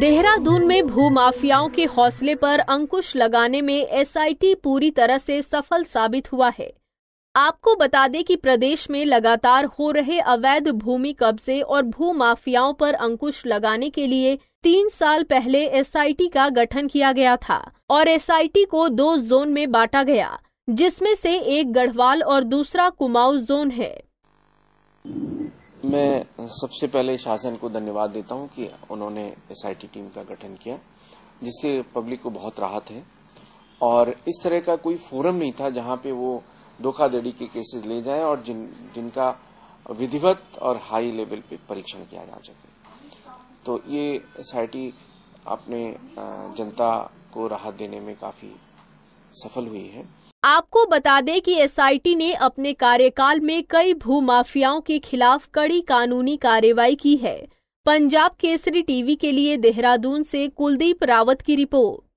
देहरादून में भू माफियाओं के हौसले पर अंकुश लगाने में एसआईटी पूरी तरह से सफल साबित हुआ है आपको बता दें कि प्रदेश में लगातार हो रहे अवैध भूमि कब्जे और भू माफियाओं पर अंकुश लगाने के लिए तीन साल पहले एसआईटी का गठन किया गया था और एसआईटी को दो जोन में बांटा गया जिसमें से एक गढ़वाल और दूसरा कुमाऊ जोन है मैं सबसे पहले शासन को धन्यवाद देता हूं कि उन्होंने एसआईटी टीम का गठन किया जिससे पब्लिक को बहुत राहत है और इस तरह का कोई फोरम नहीं था जहां पे वो धोखाधड़ी के केसेस ले जाएं और जिन जिनका विधिवत और हाई लेवल पे परीक्षण किया जा सके तो ये एसआईटी अपने जनता को राहत देने में काफी सफल हुई है आपको बता दें कि एसआईटी ने अपने कार्यकाल में कई भू माफियाओं के खिलाफ कड़ी कानूनी कार्रवाई की है पंजाब केसरी टीवी के लिए देहरादून से कुलदीप रावत की रिपोर्ट